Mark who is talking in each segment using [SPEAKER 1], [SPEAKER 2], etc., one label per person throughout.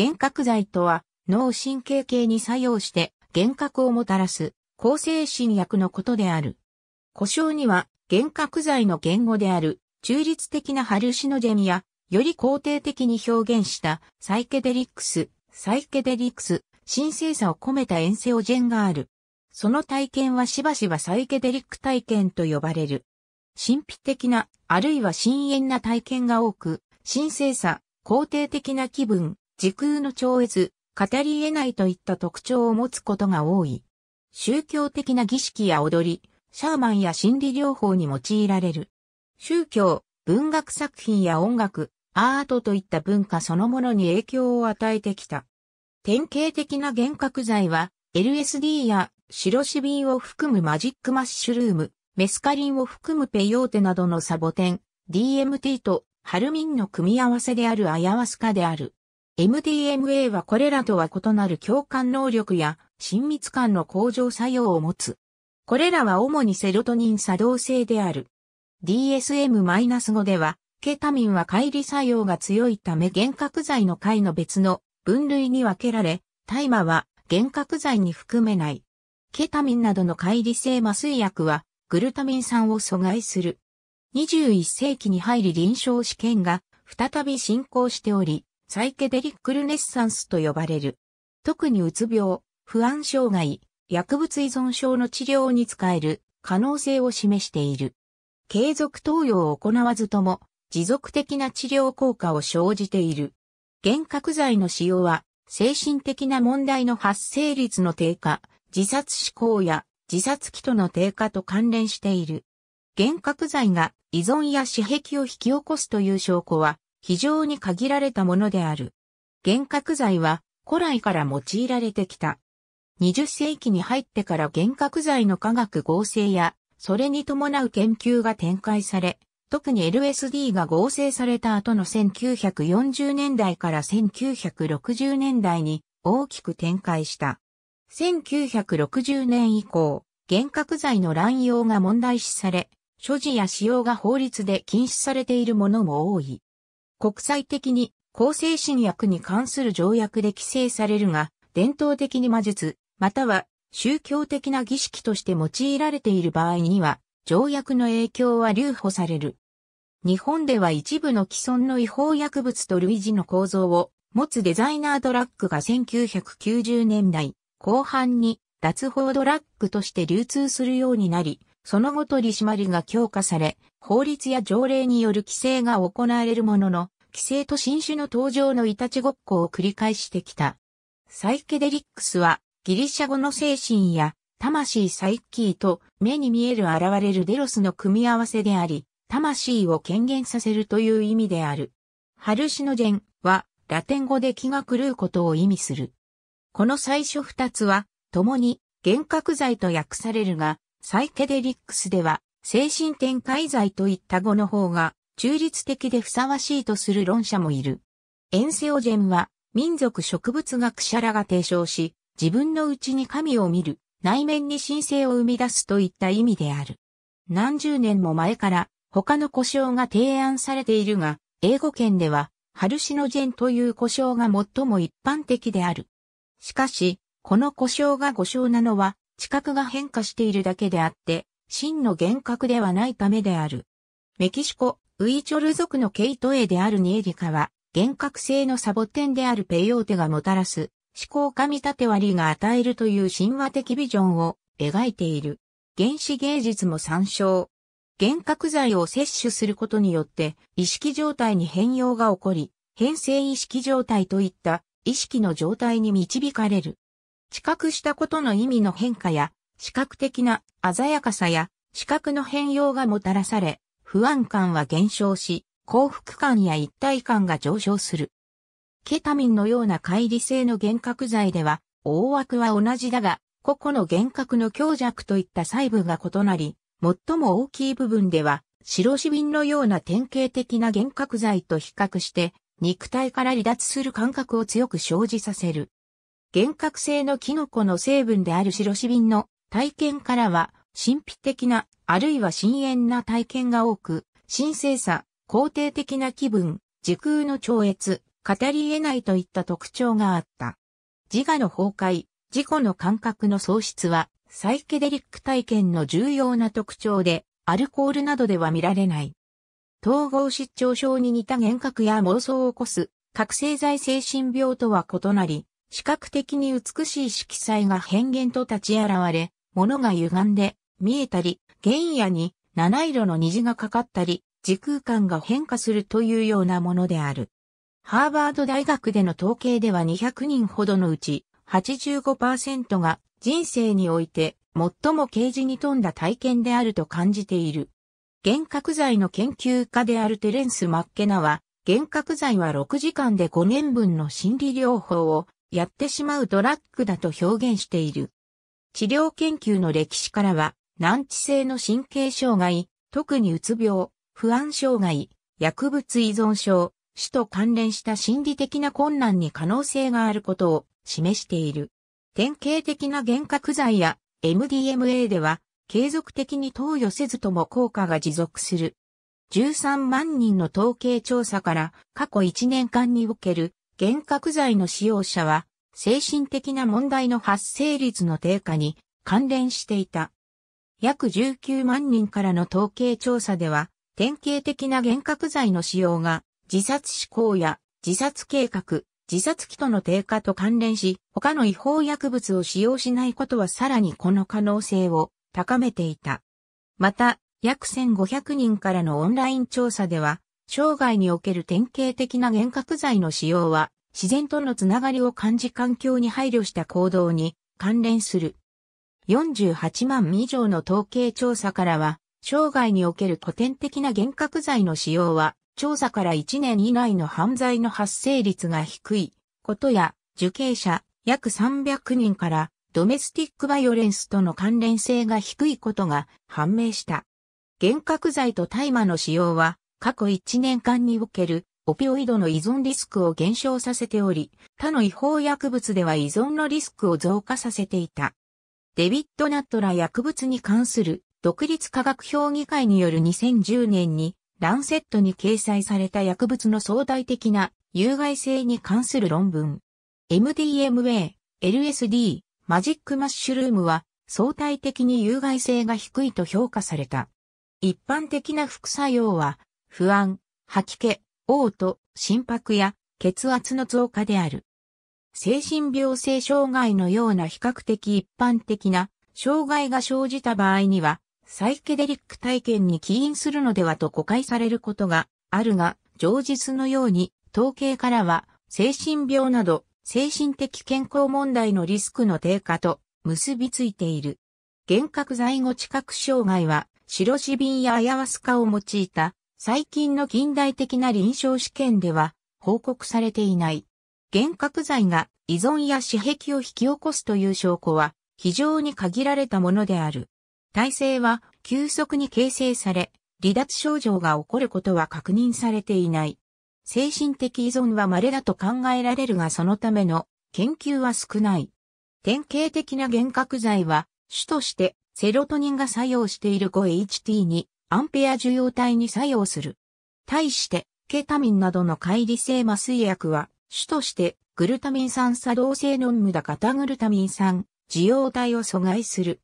[SPEAKER 1] 幻覚剤とは、脳神経系に作用して幻覚をもたらす、抗精神薬のことである。故障には、幻覚剤の言語である、中立的なハルシノジェミや、より肯定的に表現したサイケデリックス、サイケデリックス、神聖さを込めたエンセオジェンがある。その体験はしばしばサイケデリック体験と呼ばれる。神秘的な、あるいは深淵な体験が多く、神聖さ、肯定的な気分、時空の超越、語り得ないといった特徴を持つことが多い。宗教的な儀式や踊り、シャーマンや心理療法に用いられる。宗教、文学作品や音楽、アートといった文化そのものに影響を与えてきた。典型的な幻覚剤は、LSD や白シビンを含むマジックマッシュルーム、メスカリンを含むペヨーテなどのサボテン、DMT とハルミンの組み合わせであるアヤワスカである。MDMA はこれらとは異なる共感能力や親密感の向上作用を持つ。これらは主にセロトニン作動性である。DSM-5 では、ケタミンは乖離作用が強いため幻覚剤の解の別の分類に分けられ、大麻は幻覚剤に含めない。ケタミンなどの乖離性麻酔薬はグルタミン酸を阻害する。21世紀に入り臨床試験が再び進行しており、サイケデリックルネッサンスと呼ばれる。特にうつ病、不安障害、薬物依存症の治療に使える可能性を示している。継続投与を行わずとも持続的な治療効果を生じている。幻覚剤の使用は精神的な問題の発生率の低下、自殺思考や自殺気との低下と関連している。幻覚剤が依存や死癖を引き起こすという証拠は非常に限られたものである。幻覚剤は古来から用いられてきた。20世紀に入ってから幻覚剤の化学合成や、それに伴う研究が展開され、特に LSD が合成された後の1940年代から1960年代に大きく展開した。1960年以降、幻覚剤の乱用が問題視され、所持や使用が法律で禁止されているものも多い。国際的に抗精神薬に関する条約で規制されるが、伝統的に魔術、または宗教的な儀式として用いられている場合には、条約の影響は留保される。日本では一部の既存の違法薬物と類似の構造を持つデザイナードラッグが1990年代後半に脱法ドラッグとして流通するようになり、その後取り締まりが強化され、法律や条例による規制が行われるものの、規制と新種の登場のいたちごっこを繰り返してきた。サイケデリックスは、ギリシャ語の精神や、魂サイキーと目に見える現れるデロスの組み合わせであり、魂を権限させるという意味である。ハルシノジェンはラテン語で気が狂うことを意味する。この最初二つは、共に幻覚剤と訳されるが、サイケデリックスでは、精神展開剤といった語の方が、中立的でふさわしいとする論者もいる。エンセオジェンは、民族植物学者らが提唱し、自分の内に神を見る、内面に神聖を生み出すといった意味である。何十年も前から他の故障が提案されているが、英語圏ではハルシノジェンという故障が最も一般的である。しかし、この故障が誤障なのは知覚が変化しているだけであって、真の幻覚ではないためである。メキシコ、ウイチョル族のケイトエであるニエリカは、幻覚性のサボテンであるペヨーテがもたらす、思考家見立て割りが与えるという神話的ビジョンを描いている。原始芸術も参照。幻覚剤を摂取することによって意識状態に変容が起こり、変性意識状態といった意識の状態に導かれる。知覚したことの意味の変化や、視覚的な鮮やかさや、視覚の変容がもたらされ、不安感は減少し、幸福感や一体感が上昇する。ケタミンのような乖離性の幻覚剤では、大枠は同じだが、個々の幻覚の強弱といった細部が異なり、最も大きい部分では、白紙瓶のような典型的な幻覚剤と比較して、肉体から離脱する感覚を強く生じさせる。幻覚性のキノコの成分である白シビンの体験からは、神秘的な、あるいは深淵な体験が多く、神聖さ、肯定的な気分、時空の超越、語り得ないといった特徴があった。自我の崩壊、自己の感覚の喪失は、サイケデリック体験の重要な特徴で、アルコールなどでは見られない。統合失調症に似た幻覚や妄想を起こす、覚醒剤精神病とは異なり、視覚的に美しい色彩が変幻と立ち現れ、物が歪んで見えたり、原野に七色の虹がかかったり、時空間が変化するというようなものである。ハーバード大学での統計では200人ほどのうち85%が人生において最も啓示に富んだ体験であると感じている。幻覚剤の研究家であるテレンス・マッケナは、幻覚剤は6時間で5年分の心理療法をやってしまうドラッグだと表現している。治療研究の歴史からは、難治性の神経障害、特にうつ病、不安障害、薬物依存症、死と関連した心理的な困難に可能性があることを示している。典型的な幻覚剤や MDMA では継続的に投与せずとも効果が持続する。13万人の統計調査から過去1年間における幻覚剤の使用者は、精神的な問題の発生率の低下に関連していた。約19万人からの統計調査では、典型的な幻覚剤の使用が自殺思考や自殺計画、自殺期との低下と関連し、他の違法薬物を使用しないことはさらにこの可能性を高めていた。また、約1500人からのオンライン調査では、生涯における典型的な幻覚剤の使用は、自然とのつながりを感じ環境に配慮した行動に関連する。48万以上の統計調査からは、生涯における古典的な幻覚剤の使用は、調査から1年以内の犯罪の発生率が低いことや、受刑者約300人からドメスティックバイオレンスとの関連性が低いことが判明した。幻覚剤と大麻の使用は過去1年間におけるオピオイドの依存リスクを減少させており、他の違法薬物では依存のリスクを増加させていた。デビッド・ナットら薬物に関する独立科学評議会による2010年にランセットに掲載された薬物の相対的な有害性に関する論文。MDMA、LSD、マジックマッシュルームは相対的に有害性が低いと評価された。一般的な副作用は不安、吐き気、嘔吐、心拍や血圧の増加である。精神病性障害のような比較的一般的な障害が生じた場合には、サイケデリック体験に起因するのではと誤解されることがあるが、常実のように、統計からは、精神病など、精神的健康問題のリスクの低下と結びついている。幻覚在後知覚障害は、白死瓶やアヤワスカを用いた最近の近代的な臨床試験では報告されていない。幻覚剤が依存や死壁を引き起こすという証拠は非常に限られたものである。体制は急速に形成され、離脱症状が起こることは確認されていない。精神的依存は稀だと考えられるがそのための研究は少ない。典型的な幻覚剤は主としてセロトニンが作用している 5-HT2 アンペア受容体に作用する。対して、ケタミンなどの乖離性麻酔薬は、主としてグルタミン酸作動性の無駄型グルタミン酸受容体を阻害する。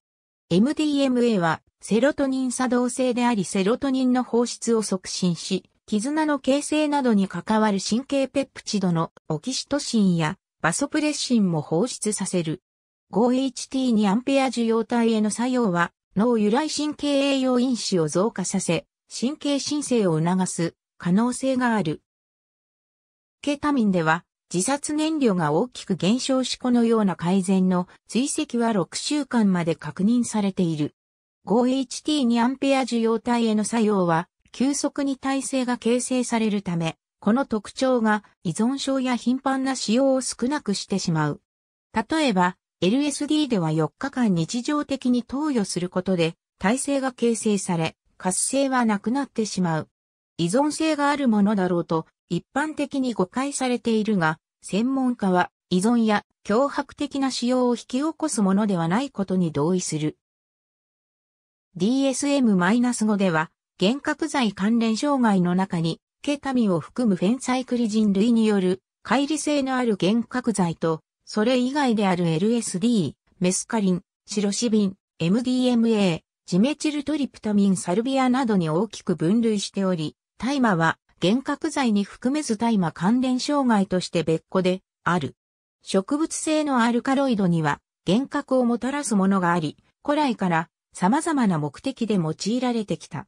[SPEAKER 1] MDMA はセロトニン作動性でありセロトニンの放出を促進し、絆の形成などに関わる神経ペプチドのオキシトシンやバソプレッシンも放出させる。5HT にアンペア受容体への作用は脳由来神経栄養因子を増加させ、神経申請を促す可能性がある。ケタミンでは、自殺燃料が大きく減少しこのような改善の追跡は6週間まで確認されている。5HT2 アンペア受容体への作用は、急速に耐性が形成されるため、この特徴が依存症や頻繁な使用を少なくしてしまう。例えば、LSD では4日間日常的に投与することで耐性が形成され、活性はなくなってしまう。依存性があるものだろうと一般的に誤解されているが、専門家は依存や脅迫的な使用を引き起こすものではないことに同意する。DSM-5 では、幻覚剤関連障害の中に、ケタミを含むフェンサイクリジン類による、乖離性のある幻覚剤と、それ以外である LSD、メスカリン、シロシビン、MDMA、ジメチルトリプタミンサルビアなどに大きく分類しており、大麻は幻覚剤に含めず大麻関連障害として別個である。植物性のアルカロイドには幻覚をもたらすものがあり、古来から様々な目的で用いられてきた。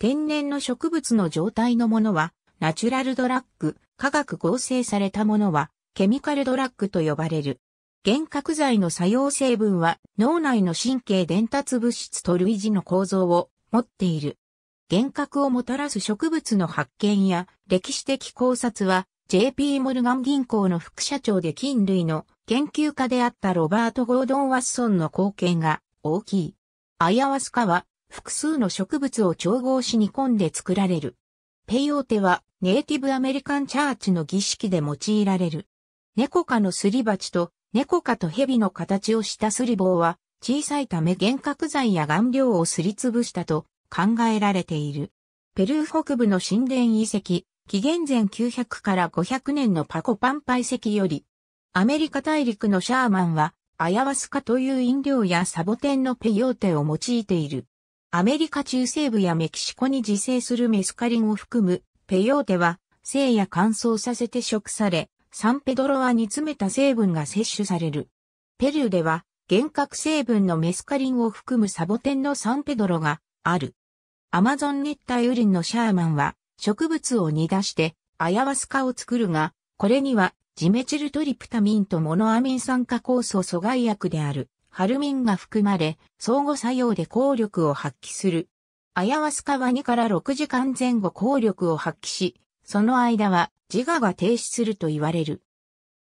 [SPEAKER 1] 天然の植物の状態のものは、ナチュラルドラッグ、化学合成されたものは、ケミカルドラッグと呼ばれる。幻覚剤の作用成分は脳内の神経伝達物質と類似の構造を持っている。幻覚をもたらす植物の発見や歴史的考察は JP モルガン銀行の副社長で菌類の研究家であったロバート・ゴードン・ワッソンの貢献が大きい。アヤワスカは複数の植物を調合し煮込んで作られる。ペイオーテはネイティブアメリカンチャーチの儀式で用いられる。猫科のすり鉢と猫科と蛇の形をしたすり棒は小さいため幻覚剤や顔料をすりつぶしたと考えられている。ペルー北部の神殿遺跡、紀元前900から500年のパコパンパイ跡より、アメリカ大陸のシャーマンは、アヤワスカという飲料やサボテンのペヨーテを用いている。アメリカ中西部やメキシコに自生するメスカリンを含むペヨーテは、生や乾燥させて食され、サンペドロは煮詰めた成分が摂取される。ペルーでは、幻覚成分のメスカリンを含むサボテンのサンペドロがある。アマゾン熱帯雨林のシャーマンは植物を煮出してアヤワスカを作るが、これにはジメチルトリプタミンとモノアミン酸化酵素阻害薬であるハルミンが含まれ、相互作用で効力を発揮する。アヤワスカは2から6時間前後効力を発揮し、その間は自我が停止すると言われる。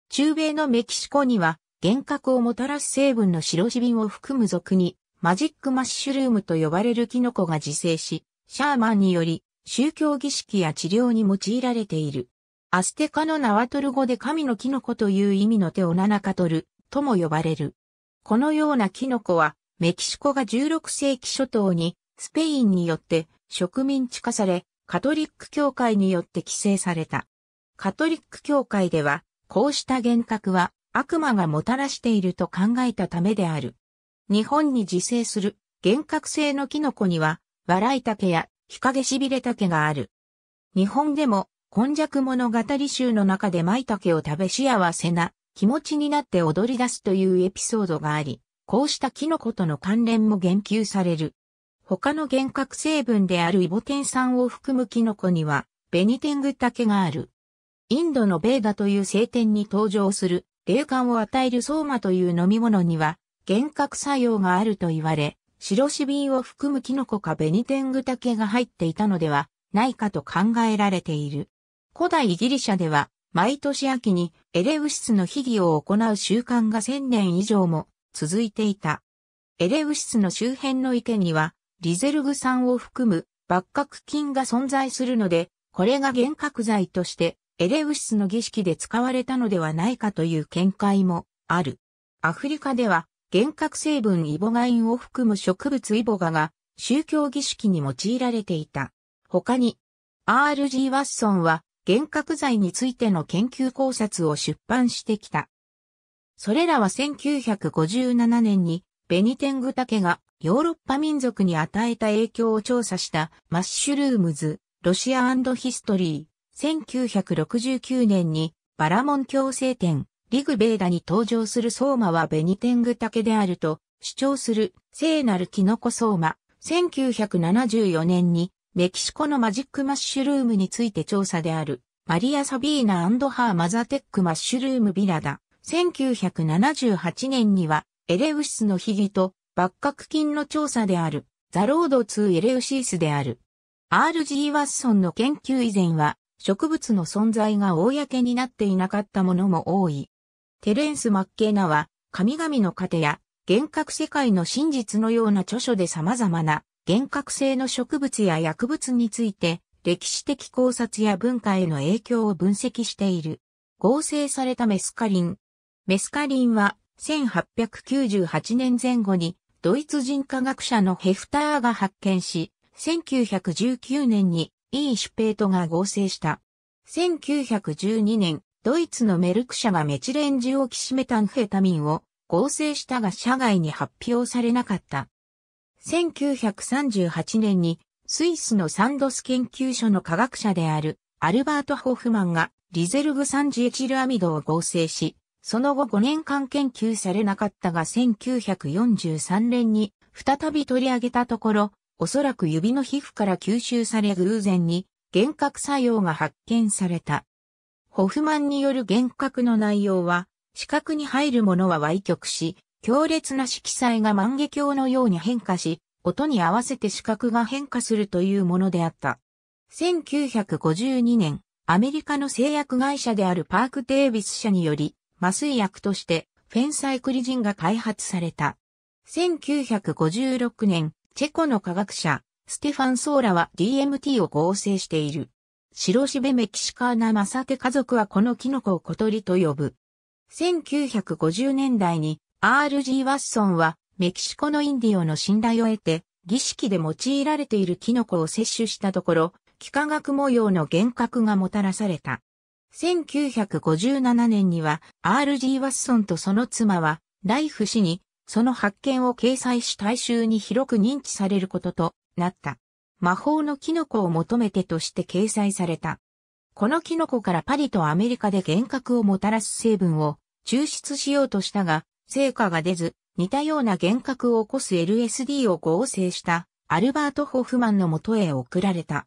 [SPEAKER 1] 中米のメキシコには幻覚をもたらす成分の白シビンを含む俗にマジックマッシュルームと呼ばれるキノコが自生し、シャーマンにより宗教儀式や治療に用いられている。アステカのナワトル語で神のキノコという意味のテオナナカトルとも呼ばれる。このようなキノコはメキシコが16世紀初頭にスペインによって植民地化されカトリック教会によって規制された。カトリック教会では、こうした幻覚は悪魔がもたらしていると考えたためである。日本に自生する幻覚性のキノコには、笑い竹や日陰しびれ竹がある。日本でも、今弱物語集の中で舞けを食べ幸せな気持ちになって踊り出すというエピソードがあり、こうしたキノコとの関連も言及される。他の幻覚成分であるイボテン酸を含むキノコには、ベニテングタケがある。インドのベーダという聖典に登場する、霊感を与えるソーマという飲み物には、幻覚作用があると言われ、白シビンを含むキノコかベニテングタケが入っていたのではないかと考えられている。古代ギリシャでは、毎年秋にエレウシスの秘儀を行う習慣が1000年以上も続いていた。エレウシスの周辺の池には、リゼルグ酸を含むカク菌が存在するので、これが幻覚剤としてエレウシスの儀式で使われたのではないかという見解もある。アフリカでは幻覚成分イボガインを含む植物イボガが宗教儀式に用いられていた。他に、R.G. ワッソンは幻覚剤についての研究考察を出版してきた。それらは1957年にベニテングタケがヨーロッパ民族に与えた影響を調査したマッシュルームズ、ロシアヒストリー。1969年にバラモン共生展、リグベーダに登場する相馬はベニテングタケであると主張する聖なるキノコ相馬。1974年にメキシコのマジックマッシュルームについて調査であるマリア・サビーナハー・マザテックマッシュルームビラダ。1978年にはエレウシスのヒギと幕閣金の調査である、ザロード2エレウシースである。RG ワッソンの研究以前は、植物の存在が公になっていなかったものも多い。テレンス・マッケーナは、神々の糧や、幻覚世界の真実のような著書で様々な、幻覚性の植物や薬物について、歴史的考察や文化への影響を分析している。合成されたメスカリン。メスカリンは、1898年前後に、ドイツ人科学者のヘフターが発見し、1919年に E シュペートが合成した。1912年、ドイツのメルク社がメチレンジオキシメタンフェタミンを合成したが社外に発表されなかった。1938年にスイスのサンドス研究所の科学者であるアルバート・ホフマンがリゼルグ3ジエチルアミドを合成し、その後5年間研究されなかったが1943年に再び取り上げたところ、おそらく指の皮膚から吸収され偶然に幻覚作用が発見された。ホフマンによる幻覚の内容は、視覚に入るものは歪曲し、強烈な色彩が万華鏡のように変化し、音に合わせて視覚が変化するというものであった。1952年、アメリカの製薬会社であるパーク・デービス社により、麻酔薬としてフェンサイクリジンが開発された。1956年、チェコの科学者、ステファン・ソーラは DMT を合成している。白しべメキシカーナマサテ家族はこのキノコを小鳥と呼ぶ。1950年代に RG ワッソンはメキシコのインディオの信頼を得て儀式で用いられているキノコを摂取したところ、幾何学模様の幻覚がもたらされた。1957年には R.G. ワッソンとその妻はライフ氏にその発見を掲載し大衆に広く認知されることとなった。魔法のキノコを求めてとして掲載された。このキノコからパリとアメリカで幻覚をもたらす成分を抽出しようとしたが、成果が出ず、似たような幻覚を起こす LSD を合成したアルバート・ホフマンの元へ送られた。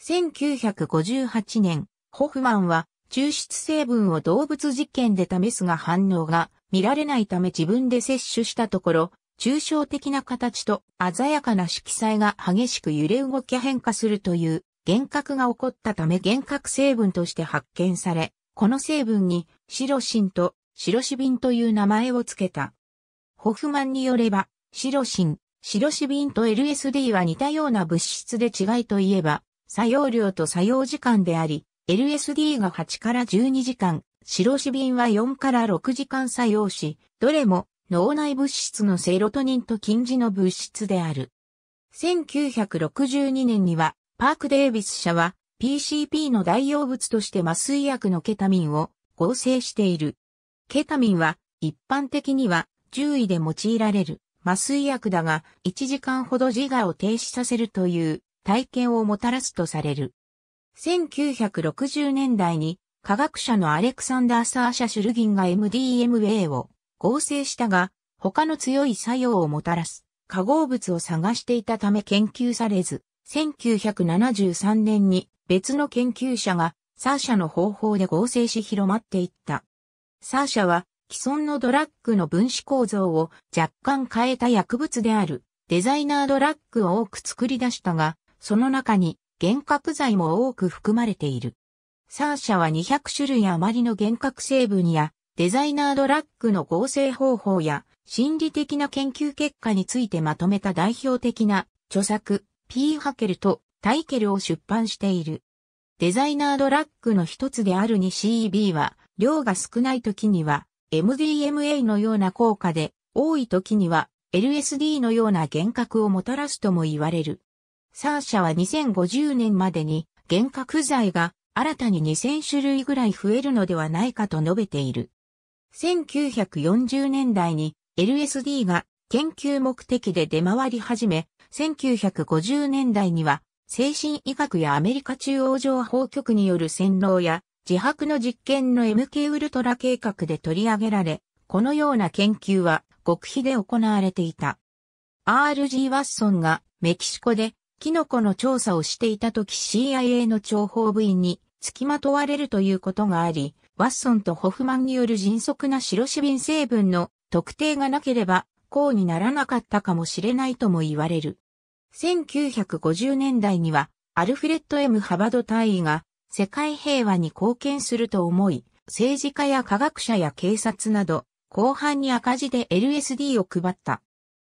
[SPEAKER 1] 1958年、ホフマンは抽出成分を動物実験で試すが反応が見られないため自分で摂取したところ、抽象的な形と鮮やかな色彩が激しく揺れ動き変化するという幻覚が起こったため幻覚成分として発見され、この成分にシロシンとシロシビンという名前を付けた。ホフマンによれば、シロシン、シロシビンと LSD は似たような物質で違いといえば、作用量と作用時間であり、LSD が8から12時間、白シビンは4から6時間作用し、どれも脳内物質のセロトニンと近似の物質である。1962年には、パーク・デービス社は PCP の代用物として麻酔薬のケタミンを合成している。ケタミンは一般的には獣医で用いられる麻酔薬だが1時間ほど自我を停止させるという体験をもたらすとされる。1960年代に科学者のアレクサンダー・サーシャ・シュルギンが MDMA を合成したが、他の強い作用をもたらす化合物を探していたため研究されず、1973年に別の研究者がサーシャの方法で合成し広まっていった。サーシャは既存のドラッグの分子構造を若干変えた薬物であるデザイナードラッグを多く作り出したが、その中に幻覚剤も多く含まれている。サーシャは200種類余りの幻覚成分やデザイナードラッグの合成方法や心理的な研究結果についてまとめた代表的な著作 P ハケルとタイケルを出版している。デザイナードラッグの一つである 2CEB は量が少ない時には MDMA のような効果で多い時には LSD のような幻覚をもたらすとも言われる。シ社は2050年までに原覚剤が新たに2000種類ぐらい増えるのではないかと述べている。1940年代に LSD が研究目的で出回り始め、1950年代には精神医学やアメリカ中央情報局による洗脳や自白の実験の MK ウルトラ計画で取り上げられ、このような研究は極秘で行われていた。RG ワッソンがメキシコでキノコの調査をしていた時 CIA の諜報部員に付きまとわれるということがあり、ワッソンとホフマンによる迅速な白シビン成分の特定がなければ、こうにならなかったかもしれないとも言われる。1950年代には、アルフレッド・ M・ ハバド大尉が世界平和に貢献すると思い、政治家や科学者や警察など、後半に赤字で LSD を配った。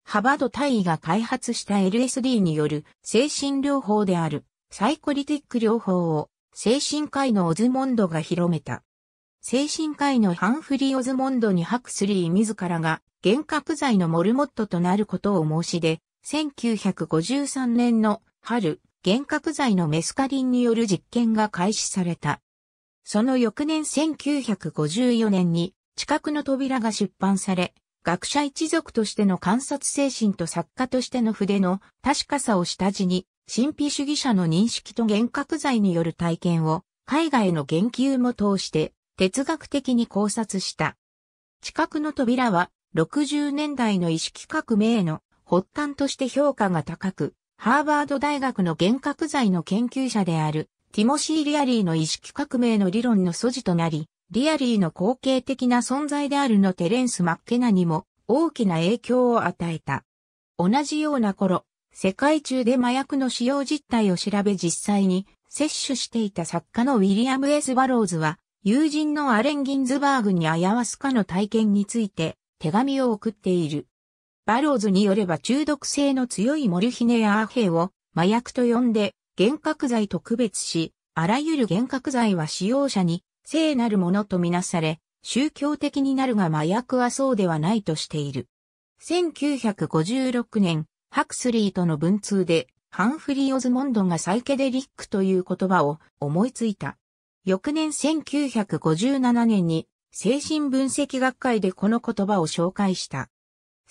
[SPEAKER 1] ハバード大尉が開発した LSD による精神療法であるサイコリティック療法を精神科医のオズモンドが広めた。精神科医のハンフリー・オズモンドにハクスリー自らが幻覚剤のモルモットとなることを申し出、1953年の春、幻覚剤のメスカリンによる実験が開始された。その翌年1954年に、近くの扉が出版され、学者一族としての観察精神と作家としての筆の確かさを下地に、神秘主義者の認識と幻覚罪による体験を、海外の言及も通して、哲学的に考察した。知覚の扉は、60年代の意識革命への発端として評価が高く、ハーバード大学の幻覚罪の研究者である、ティモシー・リアリーの意識革命の理論の素地となり、リアリーの後継的な存在であるのテレンス・マッケナにも大きな影響を与えた。同じような頃、世界中で麻薬の使用実態を調べ実際に摂取していた作家のウィリアム・エス・バローズは、友人のアレン・ギンズバーグにあやわすかの体験について手紙を送っている。バローズによれば中毒性の強いモルヒネやアーヘを麻薬と呼んで幻覚剤と区別し、あらゆる幻覚剤は使用者に聖なるものとみなされ、宗教的になるが麻薬はそうではないとしている。1956年、ハクスリーとの文通で、ハンフリー・オズモンドがサイケデリックという言葉を思いついた。翌年1957年に精神分析学会でこの言葉を紹介した。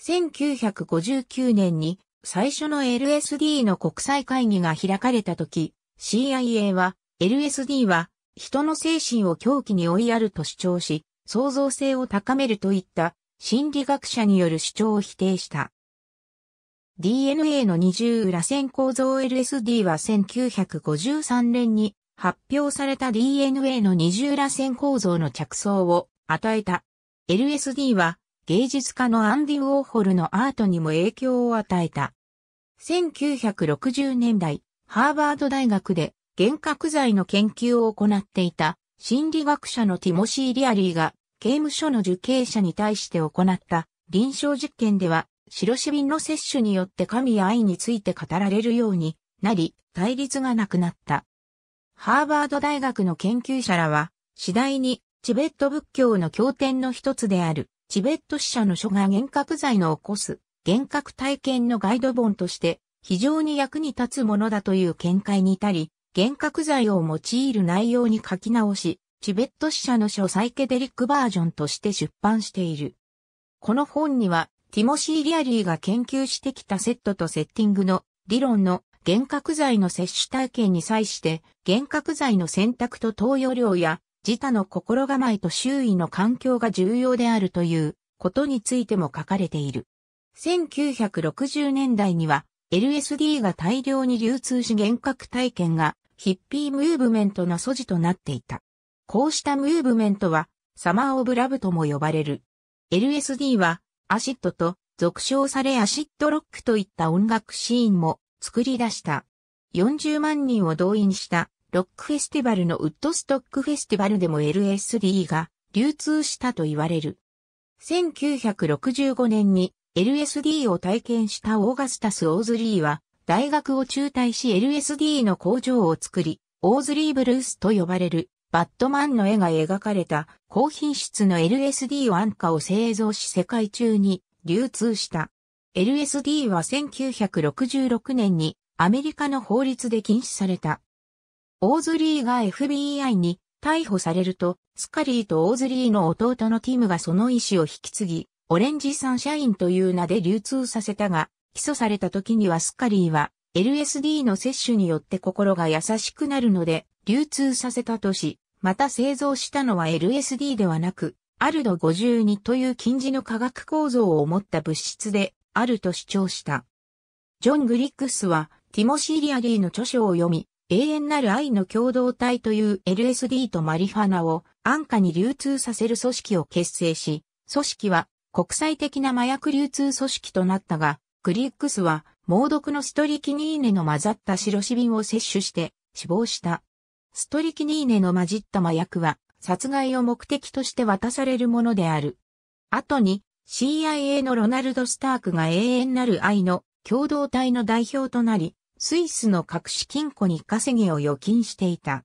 [SPEAKER 1] 1959年に最初の LSD の国際会議が開かれた時、CIA は LSD は人の精神を狂気に追いやると主張し、創造性を高めるといった心理学者による主張を否定した。DNA の二重裏線構造 LSD は1953年に発表された DNA の二重裏線構造の着想を与えた。LSD は芸術家のアンディ・ウォーホルのアートにも影響を与えた。1960年代、ハーバード大学で幻覚剤の研究を行っていた心理学者のティモシー・リアリーが刑務所の受刑者に対して行った臨床実験では白シビンの摂取によって神や愛について語られるようになり対立がなくなった。ハーバード大学の研究者らは次第にチベット仏教の経典の一つであるチベット死者の書が幻覚剤の起こす幻覚体験のガイド本として非常に役に立つものだという見解に至り、幻覚剤を用いる内容に書き直し、チベット死者の書サイケデリックバージョンとして出版している。この本には、ティモシー・リアリーが研究してきたセットとセッティングの理論の幻覚剤の摂取体験に際して幻覚剤の選択と投与量や自他の心構えと周囲の環境が重要であるということについても書かれている。1960年代には LSD が大量に流通し幻覚体験がヒッピームーブメントの素地となっていた。こうしたムーブメントは、サマーオブラブとも呼ばれる。LSD は、アシッドと、俗称されアシッドロックといった音楽シーンも作り出した。40万人を動員したロックフェスティバルのウッドストックフェスティバルでも LSD が流通したと言われる。1965年に LSD を体験したオーガスタス・オーズリーは大学を中退し LSD の工場を作り、オーズリー・ブルースと呼ばれるバットマンの絵が描かれた高品質の LSD を安価を製造し世界中に流通した。LSD は1966年にアメリカの法律で禁止された。オーズリーが FBI に逮捕されると、スカリーとオーズリーの弟のティムがその意思を引き継ぎ、オレンジサンシャインという名で流通させたが、起訴された時にはスカリーは LSD の摂取によって心が優しくなるので流通させたとし、また製造したのは LSD ではなく、アルド52という近似の化学構造を持った物質であると主張した。ジョン・グリックスは、ティモシー・リアリーの著書を読み、永遠なる愛の共同体という LSD とマリファナを安価に流通させる組織を結成し、組織は国際的な麻薬流通組織となったが、クリックスは、猛毒のストリキニーネの混ざった白シビンを摂取して死亡した。ストリキニーネの混じった麻薬は、殺害を目的として渡されるものである。後に、CIA のロナルド・スタークが永遠なる愛の共同体の代表となり、スイスの隠し金庫に稼ぎを預金していた。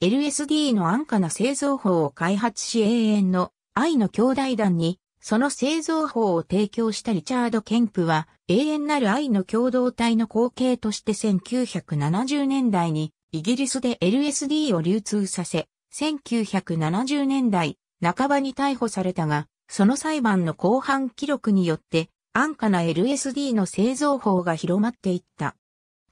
[SPEAKER 1] LSD の安価な製造法を開発し永遠の愛の兄弟団にその製造法を提供したリチャード・ケンプは、永遠なる愛の共同体の後継として1970年代にイギリスで LSD を流通させ、1970年代半ばに逮捕されたが、その裁判の後半記録によって、安価な LSD の製造法が広まっていった。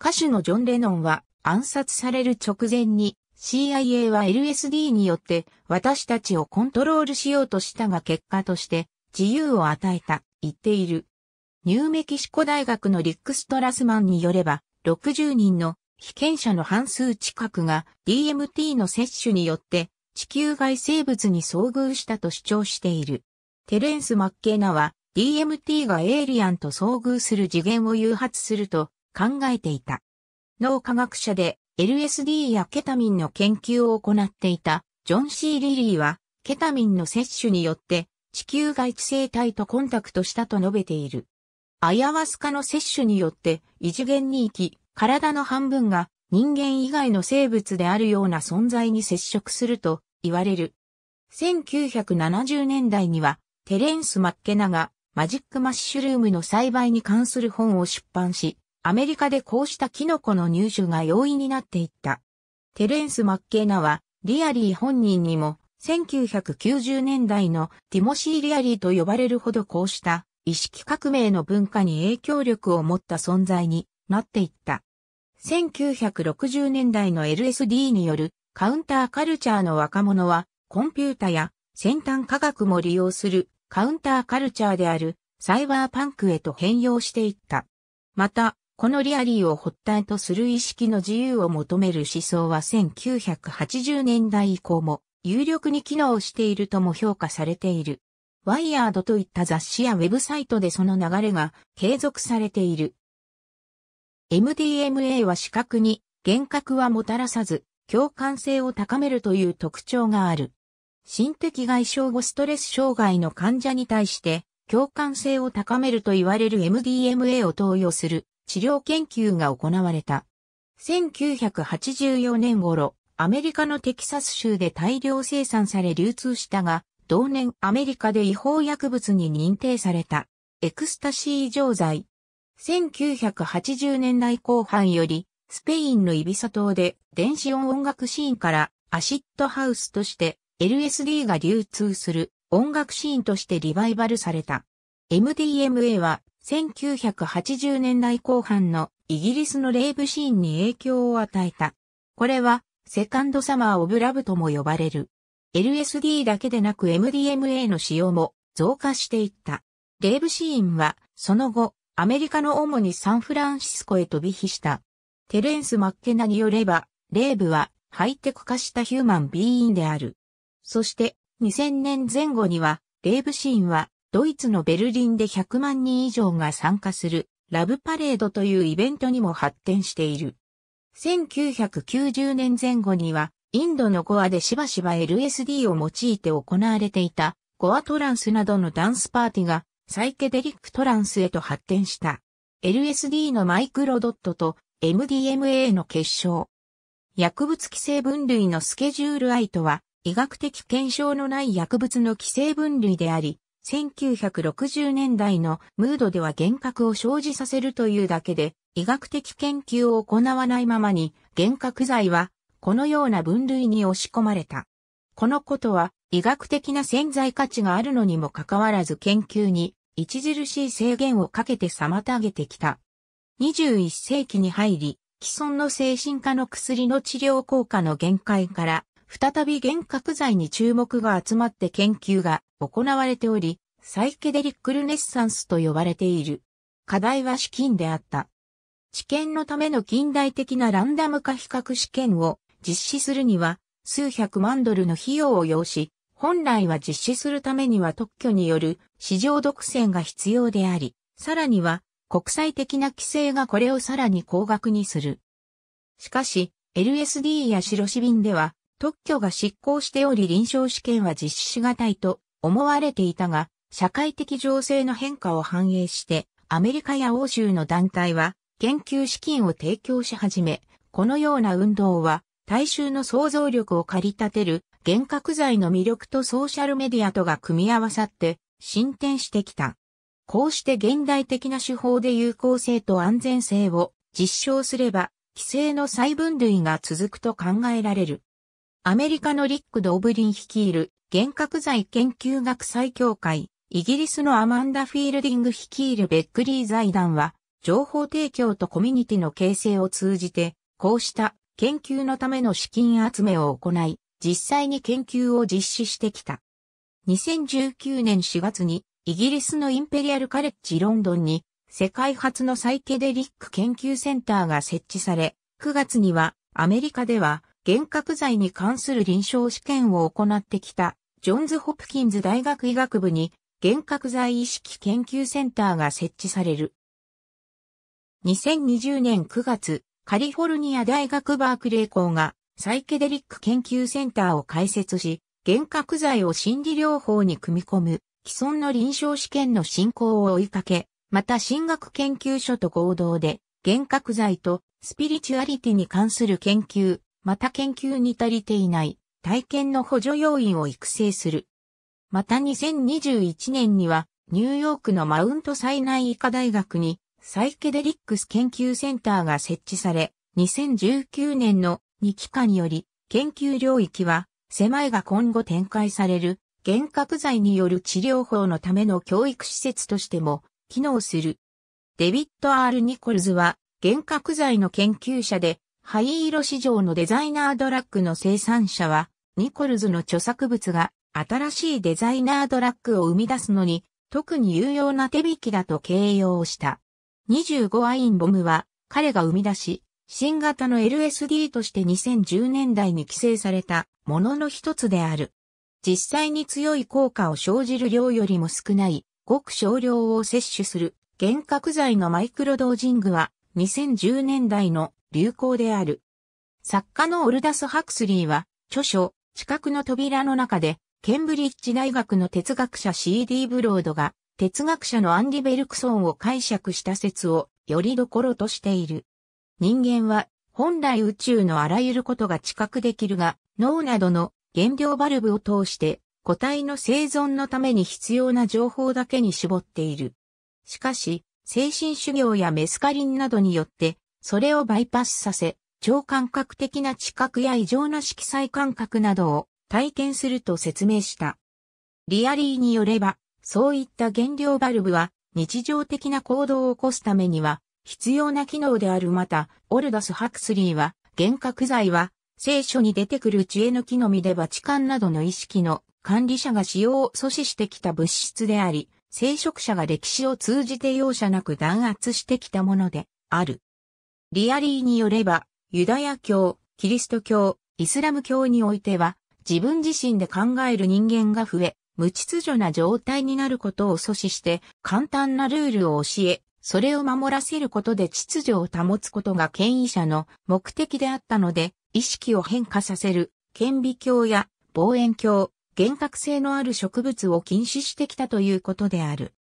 [SPEAKER 1] 歌手のジョン・レノンは暗殺される直前に CIA は LSD によって私たちをコントロールしようとしたが結果として自由を与えた、言っている。ニューメキシコ大学のリックストラスマンによれば、60人の被験者の半数近くが DMT の摂取によって地球外生物に遭遇したと主張している。テレンス・マッケーナは DMT がエイリアンと遭遇する次元を誘発すると考えていた。脳科学者で LSD やケタミンの研究を行っていたジョン・シー・リリーはケタミンの摂取によって地球外地生体とコンタクトしたと述べている。アヤワスカの摂取によって異次元に行き、体の半分が人間以外の生物であるような存在に接触すると言われる。1970年代にはテレンス・マッケナがマジックマッシュルームの栽培に関する本を出版し、アメリカでこうしたキノコの入手が容易になっていった。テレンス・マッケーナは、リアリー本人にも、1990年代のティモシー・リアリーと呼ばれるほどこうした意識革命の文化に影響力を持った存在になっていった。1960年代の LSD によるカウンターカルチャーの若者はコンピュータや先端科学も利用するカウンターカルチャーであるサイバーパンクへと変容していった。また、このリアリーを発端とする意識の自由を求める思想は1980年代以降も有力に機能しているとも評価されている。ワイヤードといった雑誌やウェブサイトでその流れが継続されている。MDMA は視覚に幻覚はもたらさず、共感性を高めるという特徴がある。心的外傷後ストレス障害の患者に対して、共感性を高めると言われる MDMA を投与する治療研究が行われた。1984年頃、アメリカのテキサス州で大量生産され流通したが、同年アメリカで違法薬物に認定された、エクスタシー錠剤。1980年代後半より、スペインのイビサ島で電子音音楽シーンからアシッドハウスとして LSD が流通する音楽シーンとしてリバイバルされた。MDMA は1980年代後半のイギリスのレイブシーンに影響を与えた。これはセカンドサマーオブラブとも呼ばれる。LSD だけでなく MDMA の使用も増加していった。レイブシーンは、その後、アメリカの主にサンフランシスコへ飛び火した。テレンス・マッケナによれば、レイブはハイテク化したヒューマンビーインである。そして、2000年前後には、レイブシーンは、ドイツのベルリンで100万人以上が参加する、ラブパレードというイベントにも発展している。1990年前後には、インドのゴアでしばしば LSD を用いて行われていた、ゴアトランスなどのダンスパーティが、サイケデリックトランスへと発展した。LSD のマイクロドットと MDMA の結晶。薬物規制分類のスケジュールイとは、医学的検証のない薬物の規制分類であり、1960年代のムードでは幻覚を生じさせるというだけで、医学的研究を行わないままに、幻覚剤は、このような分類に押し込まれた。このことは、医学的な潜在価値があるのにもかかわらず研究に、著しい制限をかけて妨げてきた。21世紀に入り、既存の精神科の薬の治療効果の限界から、再び幻覚剤に注目が集まって研究が行われており、サイケデリックルネッサンスと呼ばれている。課題は資金であった。知見のための近代的なランダム化比較試験を実施するには数百万ドルの費用を要し、本来は実施するためには特許による市場独占が必要であり、さらには国際的な規制がこれをさらに高額にする。しかし、LSD や白紙瓶では特許が執行しており臨床試験は実施しがたいと思われていたが、社会的情勢の変化を反映して、アメリカや欧州の団体は研究資金を提供し始め、このような運動は大衆の想像力を駆り立てる幻覚剤の魅力とソーシャルメディアとが組み合わさって進展してきた。こうして現代的な手法で有効性と安全性を実証すれば、規制の再分類が続くと考えられる。アメリカのリック・ドオブリン率いる幻覚剤研究学祭協会、イギリスのアマンダ・フィールディング率いるベックリー財団は、情報提供とコミュニティの形成を通じて、こうした研究のための資金集めを行い、実際に研究を実施してきた。2019年4月にイギリスのインペリアルカレッジロンドンに世界初のサイケデリック研究センターが設置され、9月にはアメリカでは幻覚剤に関する臨床試験を行ってきたジョンズ・ホプキンズ大学医学部に幻覚剤意識研究センターが設置される。2020年9月、カリフォルニア大学バークレー校がサイケデリック研究センターを開設し、幻覚剤を心理療法に組み込む既存の臨床試験の進行を追いかけ、また進学研究所と合同で幻覚剤とスピリチュアリティに関する研究、また研究に足りていない体験の補助要員を育成する。また2021年にはニューヨークのマウントサイナイ医科大学にサイケデリックス研究センターが設置され、2019年の2期間より、研究領域は、狭いが今後展開される、幻覚剤による治療法のための教育施設としても、機能する。デビッド・ R・ ニコルズは、幻覚剤の研究者で、灰色市場のデザイナードラッグの生産者は、ニコルズの著作物が新しいデザイナードラッグを生み出すのに、特に有用な手引きだと形容した。25アインボムは彼が生み出し、新型の LSD として2010年代に規制されたものの一つである。実際に強い効果を生じる量よりも少ない、ごく少量を摂取する、幻覚剤のマイクロドージングは2010年代の流行である。作家のオルダス・ハクスリーは、著書、近くの扉の中で、ケンブリッジ大学の哲学者 C.D. ブロードが、哲学者のアンリ・ベルクソンを解釈した説をよりどころとしている。人間は本来宇宙のあらゆることが知覚できるが、脳などの原料バルブを通して個体の生存のために必要な情報だけに絞っている。しかし、精神修行やメスカリンなどによって、それをバイパスさせ、超感覚的な知覚や異常な色彩感覚などを体験すると説明した。リアリーによれば、そういった原料バルブは日常的な行動を起こすためには必要な機能であるまた、オルダス・ハクスリーは、幻覚剤は、聖書に出てくる知恵の木の実でバチカンなどの意識の管理者が使用を阻止してきた物質であり、聖職者が歴史を通じて容赦なく弾圧してきたものである。リアリーによれば、ユダヤ教、キリスト教、イスラム教においては、自分自身で考える人間が増え、無秩序な状態になることを阻止して簡単なルールを教え、それを守らせることで秩序を保つことが権威者の目的であったので、意識を変化させる、顕微鏡や望遠鏡、幻覚性のある植物を禁止してきたということである。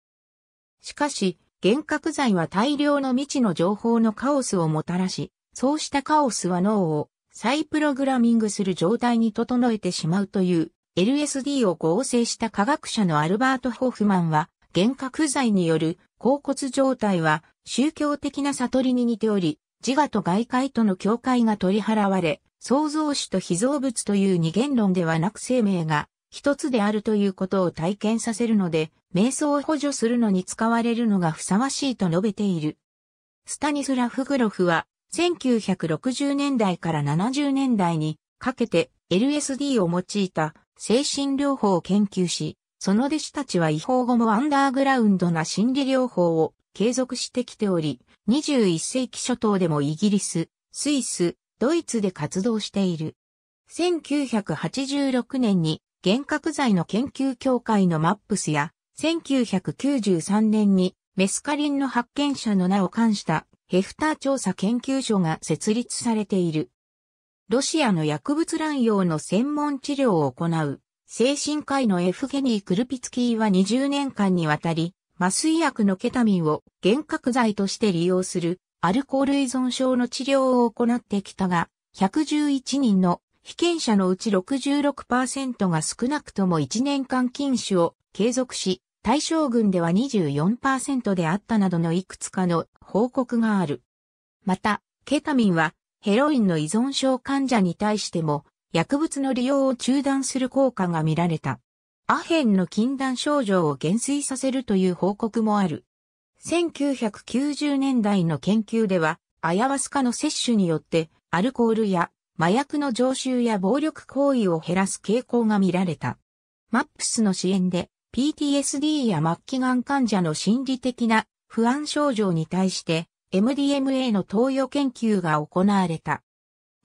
[SPEAKER 1] しかし、幻覚剤は大量の未知の情報のカオスをもたらし、そうしたカオスは脳を再プログラミングする状態に整えてしまうという LSD を合成した科学者のアルバート・ホフマンは、幻覚剤による甲骨状態は宗教的な悟りに似ており、自我と外界との境界が取り払われ、創造主と非造物という二元論ではなく生命が一つであるということを体験させるので、瞑想を補助するのに使われるのがふさわしいと述べている。スタニスラフ・グロフは、1960年代から70年代にかけて LSD を用いた精神療法を研究し、その弟子たちは違法後もアンダーグラウンドな心理療法を継続してきており、21世紀初頭でもイギリス、スイス、ドイツで活動している。1986年に幻覚剤の研究協会のマップスや、1993年にメスカリンの発見者の名を冠したヘフター調査研究所が設立されている。ロシアの薬物乱用の専門治療を行う、精神科医のエフゲニー・クルピツキーは20年間にわたり、麻酔薬のケタミンを幻覚剤として利用するアルコール依存症の治療を行ってきたが、111人の被験者のうち66%が少なくとも1年間禁酒を継続し、対象群では24%であったなどのいくつかの報告がある。また、ケタミンはヘロインの依存症患者に対しても、薬物の利用を中断する効果が見られた。アヘンの禁断症状を減衰させるという報告もある。1990年代の研究では、アヤワスカの摂取によって、アルコールや麻薬の常習や暴力行為を減らす傾向が見られた。マップスの支援で、PTSD や末期がん患者の心理的な不安症状に対して、MDMA の投与研究が行われた。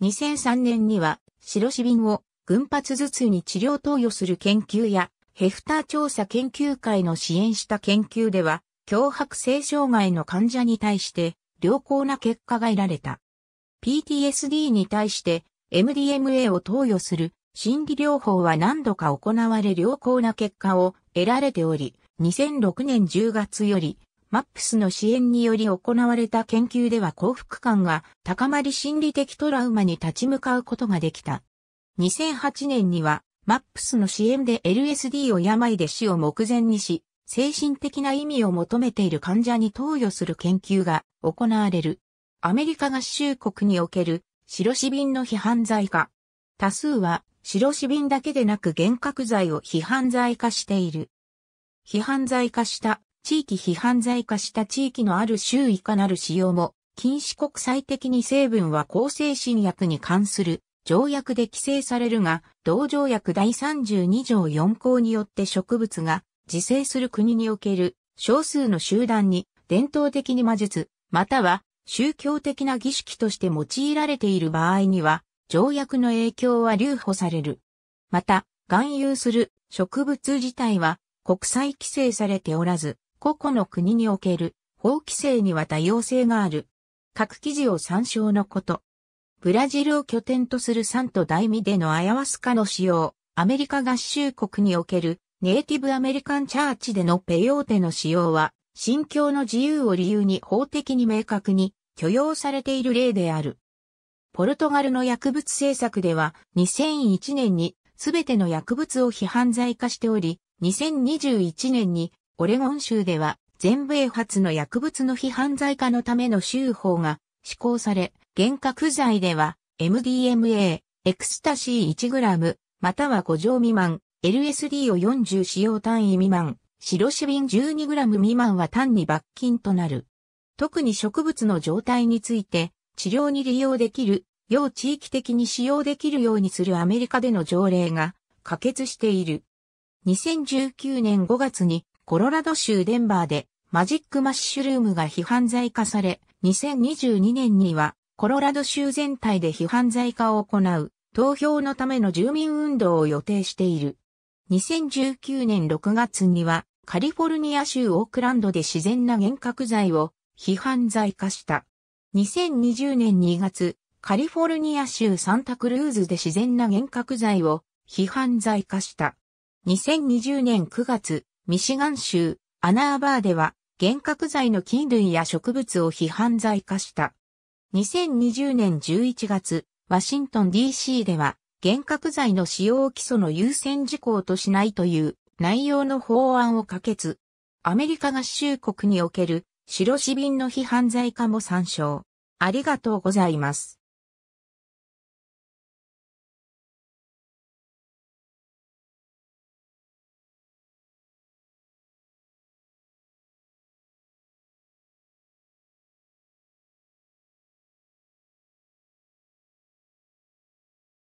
[SPEAKER 1] 2003年には、白シビンを群発頭痛に治療投与する研究や、ヘフター調査研究会の支援した研究では、強迫性障害の患者に対して、良好な結果が得られた。PTSD に対して MDMA を投与する心理療法は何度か行われ良好な結果を得られており、2006年10月よりマップスの支援により行われた研究では幸福感が高まり心理的トラウマに立ち向かうことができた。2008年には、マップスの支援で LSD を病で死を目前にし、精神的な意味を求めている患者に投与する研究が行われる。アメリカ合衆国における白死瓶の批判罪化。多数は白死瓶だけでなく幻覚剤を批判罪化している。批判罪化した地域非犯罪化した地域のある州いかなる使用も、禁止国際的に成分は向精神薬に関する条約で規制されるが、同条約第32条4項によって植物が自生する国における少数の集団に伝統的に魔術、または宗教的な儀式として用いられている場合には、条約の影響は留保される。また、含有する植物自体は国際規制されておらず、個々の国における法規制には多様性がある。各記事を参照のこと。ブラジルを拠点とするサント大味でのアヤワスカの使用、アメリカ合衆国におけるネイティブアメリカンチャーチでのペヨーテの使用は、信教の自由を理由に法的に明確に許容されている例である。ポルトガルの薬物政策では2001年にすべての薬物を非犯罪化しており、2021年にオレゴン州では全米初の薬物の非犯罪化のための州法が施行され、幻覚剤では MDMA、エクスタシー 1g、または5錠未満、LSD を40使用単位未満、白シビン 12g 未満は単に罰金となる。特に植物の状態について治療に利用できる、要地域的に使用できるようにするアメリカでの条例が可決している。2019年5月にコロラド州デンバーでマジックマッシュルームが批判罪化され、2022年にはコロラド州全体で批判罪化を行う投票のための住民運動を予定している。2019年6月にはカリフォルニア州オークランドで自然な幻覚剤を批判罪化した。2020年2月、カリフォルニア州サンタクルーズで自然な幻覚剤を批判罪化した。2020年9月、ミシガン州、アナーバーでは、幻覚剤の菌類や植物を批判罪化した。2020年11月、ワシントン DC では、幻覚剤の使用基礎の優先事項としないという内容の法案を可決。アメリカ合衆国における白紙瓶の批判罪化も参照。ありがとうございます。